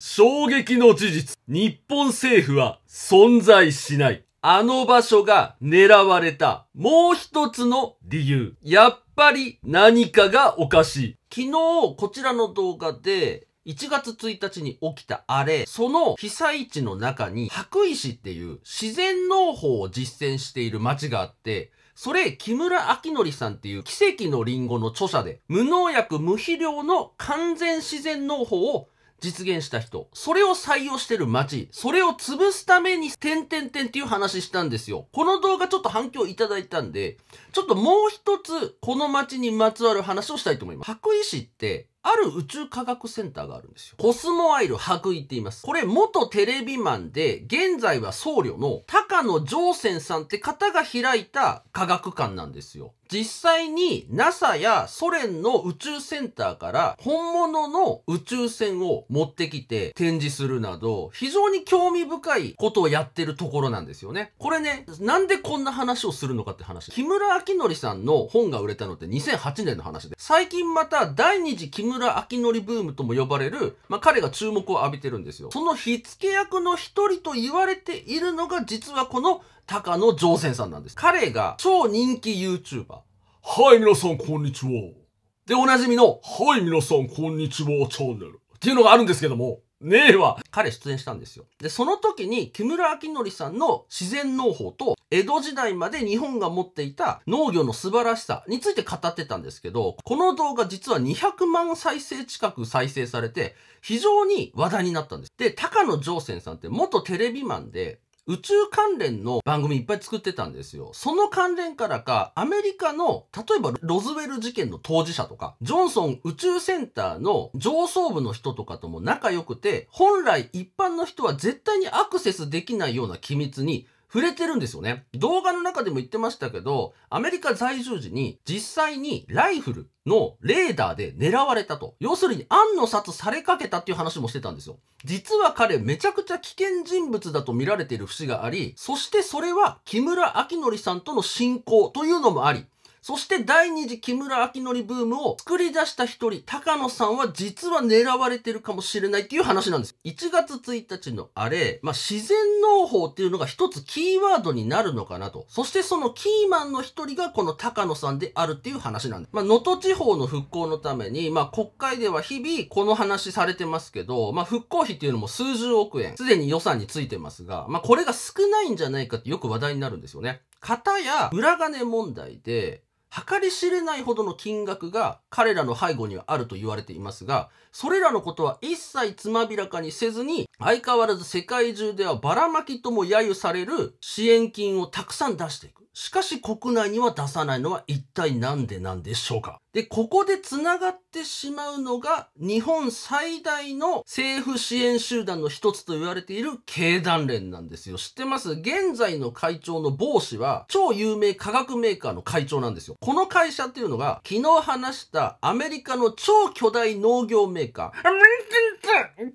衝撃の事実。日本政府は存在しない。あの場所が狙われた。もう一つの理由。やっぱり何かがおかしい。昨日、こちらの動画で、1月1日に起きたあれ、その被災地の中に白石っていう自然農法を実践している町があって、それ、木村明則さんっていう奇跡のリンゴの著者で、無農薬無肥料の完全自然農法を実現した人、それを採用してる街、それを潰すために、点々点っていう話したんですよ。この動画ちょっと反響いただいたんで、ちょっともう一つ、この街にまつわる話をしたいと思います。白衣市って、ある宇宙科学センターがあるんですよ。コスモアイル白衣って言います。これ元テレビマンで、現在は僧侶の高野常仙さんって方が開いた科学館なんですよ。実際に NASA やソ連の宇宙センターから本物の宇宙船を持ってきて展示するなど非常に興味深いことをやってるところなんですよね。これね、なんでこんな話をするのかって話。木村明則さんの本が売れたのって2008年の話で、最近また第二次木村浦明則ブームとも呼ばれる、まあ、彼が注目を浴びてるんですよ。その火付け役の一人と言われているのが実はこの高野常泉さんなんです。彼が超人気 YouTuber。はい皆さんこんにちは。でおなじみのはい皆さんこんにちはチャンネル。っていうのがあるんですけども、ねえわ。彼出演したんですよ。で、その時に木村明則さんの自然農法と江戸時代まで日本が持っていた農業の素晴らしさについて語ってたんですけど、この動画実は200万再生近く再生されて、非常に話題になったんです。で、高野常仙さんって元テレビマンで、宇宙関連の番組いっぱい作ってたんですよ。その関連からか、アメリカの、例えばロズウェル事件の当事者とか、ジョンソン宇宙センターの上層部の人とかとも仲良くて、本来一般の人は絶対にアクセスできないような機密に、触れてるんですよね。動画の中でも言ってましたけど、アメリカ在住時に実際にライフルのレーダーで狙われたと。要するに案の殺されかけたっていう話もしてたんですよ。実は彼めちゃくちゃ危険人物だと見られている節があり、そしてそれは木村明則さんとの信仰というのもあり、そして第二次木村明則ブームを作り出した一人、高野さんは実は狙われてるかもしれないっていう話なんです。1月1日のあれ、まあ、自然農法っていうのが一つキーワードになるのかなと。そしてそのキーマンの一人がこの高野さんであるっていう話なんです。まあ、能登地方の復興のために、まあ、国会では日々この話されてますけど、まあ、復興費っていうのも数十億円、すでに予算についてますが、まあ、これが少ないんじゃないかってよく話題になるんですよね。方や裏金問題で、計り知れないほどの金額が彼らの背後にはあると言われていますが、それらのことは一切つまびらかにせずに、相変わらず世界中ではばらまきとも揶揄される支援金をたくさん出していく。しかし国内には出さないのは一体何でなんでしょうかで、ここで繋がってしまうのが日本最大の政府支援集団の一つと言われている経団連なんですよ。知ってます現在の会長の某氏は超有名科学メーカーの会長なんですよ。この会社っていうのが昨日話したアメリカの超巨大農業メーカー。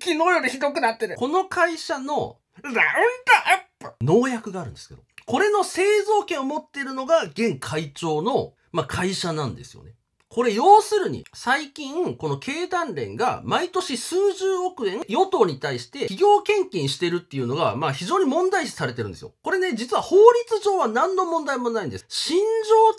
昨日よりひどくなってる。この会社のラウンドアップ農薬があるんですけど、これの製造権を持っているのが現会長の、まあ、会社なんですよね。これ要するに、最近、この経団連が毎年数十億円与党に対して企業献金してるっていうのが、まあ非常に問題視されてるんですよ。これね、実は法律上は何の問題もないんです。心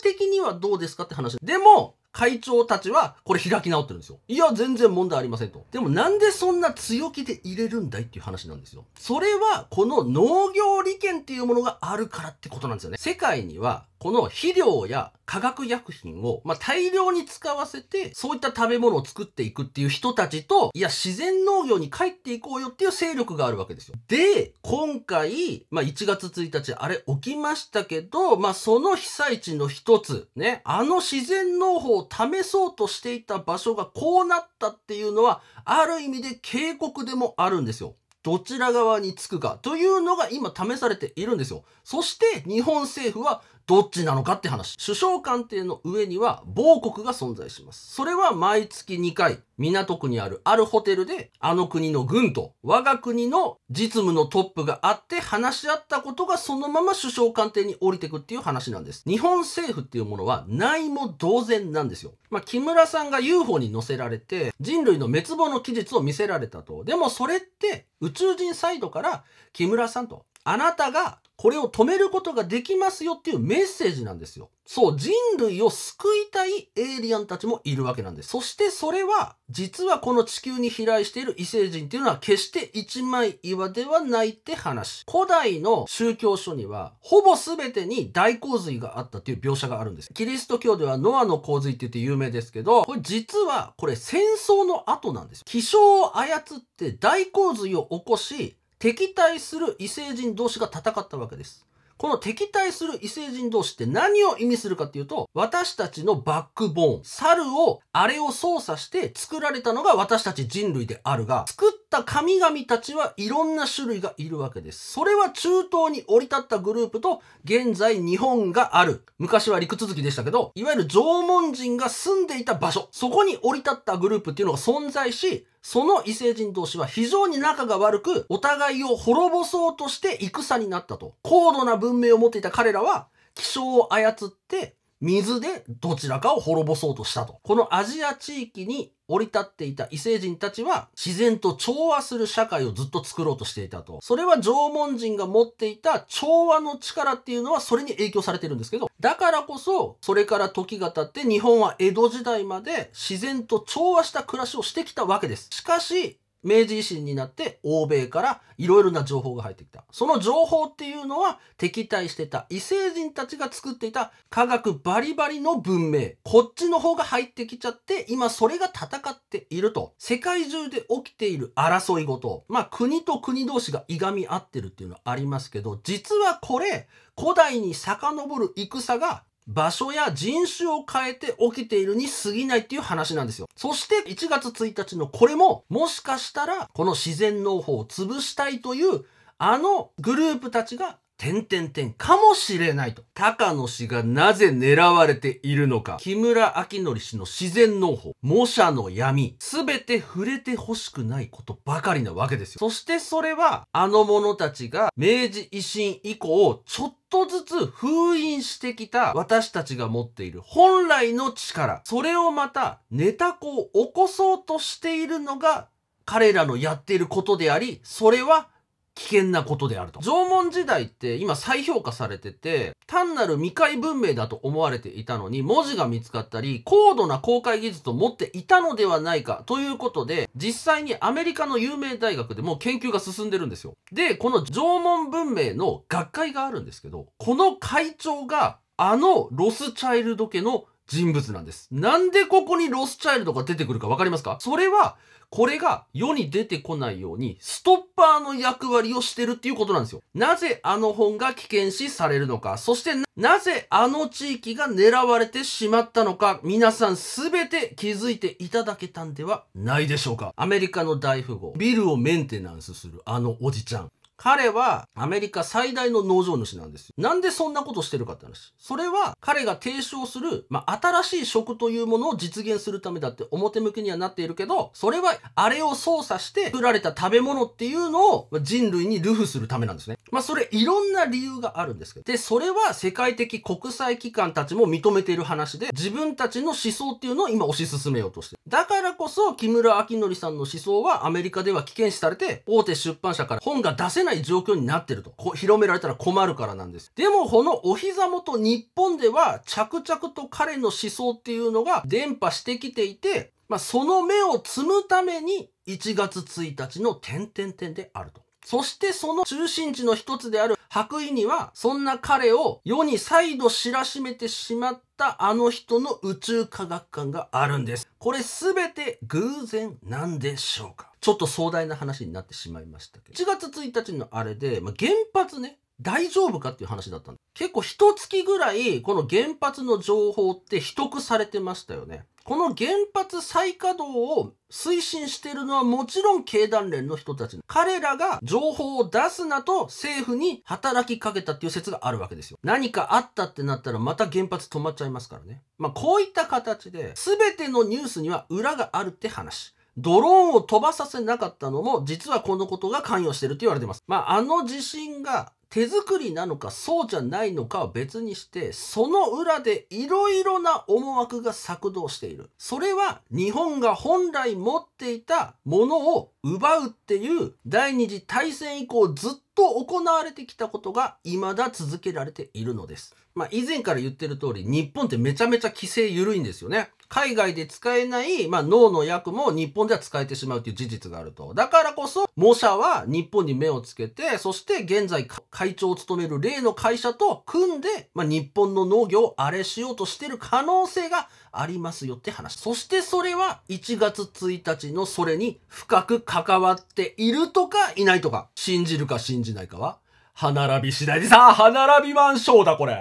情的にはどうですかって話。でも、会長たちは、これ開き直ってるんですよ。いや、全然問題ありませんと。でもなんでそんな強気で入れるんだいっていう話なんですよ。それは、この農業利権っていうものがあるからってことなんですよね。世界には、この肥料や化学薬品を、まあ、大量に使わせて、そういった食べ物を作っていくっていう人たちと、いや、自然農業に帰っていこうよっていう勢力があるわけですよ。で、今回、まあ、1月1日、あれ起きましたけど、まあ、その被災地の一つ、ね、あの自然農法試そうとしていた場所がこうなったっていうのは、ある意味で警告でもあるんですよ。どちら側につくかというのが今試されているんですよ。そして日本政府はどっちなのかって話。首相官邸の上には某国が存在します。それは毎月2回、港区にあるあるホテルで、あの国の軍と我が国の実務のトップがあって話し合ったことがそのまま首相官邸に降りてくっていう話なんです。日本政府っていうものは内も同然なんですよ。まあ、木村さんが UFO に乗せられて人類の滅亡の期日を見せられたと。でもそれって宇宙人サイドから木村さんとあなたがこれを止めることができますよっていうメッセージなんですよ。そう、人類を救いたいエイリアンたちもいるわけなんです。そしてそれは、実はこの地球に飛来している異星人っていうのは決して一枚岩ではないって話。古代の宗教書には、ほぼ全てに大洪水があったっていう描写があるんです。キリスト教ではノアの洪水って言って有名ですけど、これ実はこれ戦争の後なんです。気象を操って大洪水を起こし、敵対する異星人同士が戦ったわけです。この敵対する異星人同士って何を意味するかっていうと、私たちのバックボーン、猿を、あれを操作して作られたのが私たち人類であるが、作った神々たちはいろんな種類がいるわけです。それは中東に降り立ったグループと、現在日本がある。昔は陸続きでしたけど、いわゆる縄文人が住んでいた場所、そこに降り立ったグループっていうのが存在し、その異星人同士は非常に仲が悪く、お互いを滅ぼそうとして戦になったと。高度な文明を持っていた彼らは、気象を操って、水でどちらかを滅ぼそうとしたと。このアジア地域に降り立っていた異星人たちは自然と調和する社会をずっと作ろうとしていたと。それは縄文人が持っていた調和の力っていうのはそれに影響されてるんですけど、だからこそ、それから時が経って日本は江戸時代まで自然と調和した暮らしをしてきたわけです。しかし、明治維新になって欧米からいろいろな情報が入ってきた。その情報っていうのは敵対してた異星人たちが作っていた科学バリバリの文明。こっちの方が入ってきちゃって、今それが戦っていると。世界中で起きている争いごと。まあ国と国同士がいがみ合ってるっていうのはありますけど、実はこれ、古代に遡る戦が場所や人種を変えて起きているに過ぎないっていう話なんですよ。そして1月1日のこれも、もしかしたらこの自然農法を潰したいというあのグループたちが点点点かもしれないと。高野氏がなぜ狙われているのか。木村明則氏の自然農法。模写の闇。すべて触れてほしくないことばかりなわけですよ。そしてそれは、あの者たちが明治維新以降、ちょっとちょっとずつ封印してきた私たちが持っている本来の力、それをまたネタ子を起こそうとしているのが彼らのやっていることであり、それは危険なことであると。縄文時代って今再評価されてて、単なる未開文明だと思われていたのに、文字が見つかったり、高度な公開技術を持っていたのではないかということで、実際にアメリカの有名大学でも研究が進んでるんですよ。で、この縄文文明の学会があるんですけど、この会長があのロスチャイルド家の人物なんです。なんでここにロスチャイルドが出てくるかわかりますかそれは、これが世に出てこないように、ストッパーの役割をしてるっていうことなんですよ。なぜあの本が危険視されるのか、そしてなぜあの地域が狙われてしまったのか、皆さんすべて気づいていただけたんではないでしょうか。アメリカの大富豪、ビルをメンテナンスするあのおじちゃん。彼はアメリカ最大の農場主なんですよ。なんでそんなことしてるかって話。それは彼が提唱する、まあ、新しい食というものを実現するためだって表向きにはなっているけど、それはあれを操作して作られた食べ物っていうのを人類に流布するためなんですね。まあ、それいろんな理由があるんですけど。で、それは世界的国際機関たちも認めている話で、自分たちの思想っていうのを今推し進めようとしてる。だからこそ木村明則さんの思想はアメリカでは危険視されて、大手出版社から本が出せないない状況になってると。こ広められたら困るからなんです。でも、このお膝元日本では着々と彼の思想っていうのが伝播してきていて、まあ、その目を摘むために1月1日の点々点であると。そしてその中心地の一つである白衣には、そんな彼を世に再度知らしめてしまったあの人の宇宙科学館があるんです。これすべて偶然なんでしょうかちょっと壮大な話になってしまいましたけど。1月1日のあれで、まあ、原発ね、大丈夫かっていう話だったん結構一月ぐらい、この原発の情報って秘匿されてましたよね。この原発再稼働を推進しているのはもちろん経団連の人たち。彼らが情報を出すなと政府に働きかけたっていう説があるわけですよ。何かあったってなったらまた原発止まっちゃいますからね。まあこういった形で全てのニュースには裏があるって話。ドローンを飛ばさせなかったのも、実はこのことが関与してるって言われてます。まあ、あの地震が手作りなのかそうじゃないのかは別にしてその裏でいろいろな思惑が作動しているそれは日本が本来持っていたものを奪うっていう第二次大戦以降ずっと行われてきたことが未だ続けられているのですまあ、以前から言ってる通り、日本ってめちゃめちゃ規制緩いんですよね。海外で使えない、まあ、脳の薬も日本では使えてしまうという事実があると。だからこそ、模写は日本に目をつけて、そして現在会長を務める例の会社と組んで、まあ、日本の農業をあれしようとしてる可能性がありますよって話。そしてそれは1月1日のそれに深く関わっているとかいないとか、信じるか信じないかは歯並び次第でさ、歯並びマンショーだ、これ。は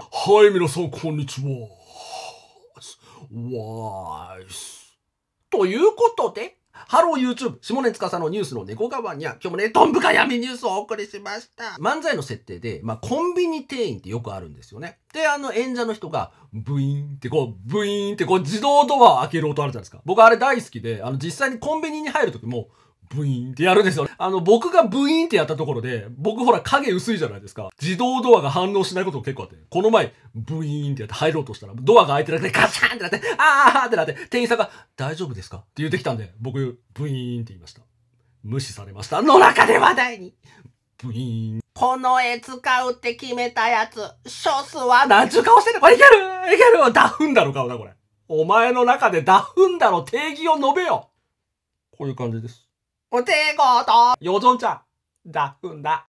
い、皆さん、こんにちは。わーいす。ということで、ハロー YouTube、下根司のニュースの猫側には、今日もね、どんぶか闇ニュースをお送りしました。漫才の設定で、まあ、コンビニ店員ってよくあるんですよね。で、あの、演者の人が、ブイーンってこう、ブイーンってこう、自動ドアを開ける音あるじゃないですか。僕あれ大好きで、あの、実際にコンビニに入る時も、ブイーンってやるんですよ。あの、僕がブイーンってやったところで、僕ほら影薄いじゃないですか。自動ドアが反応しないこと結構あって、この前、ブイーンってやって入ろうとしたら、ドアが開いてなくてガチャンってなって、あーってなって、店員さんが、大丈夫ですかって言ってきたんで、僕、ブイーンって言いました。無視されました。の中で話題に。ブイーン。この絵使うって決めたやつ、少数は何ちゅう顔してるこれいけるいけるダフンだろ顔だこれ。お前の中でダフンだろ定義を述べよこういう感じです。お手事よぞんちゃんだうんだ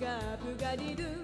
がぶがりる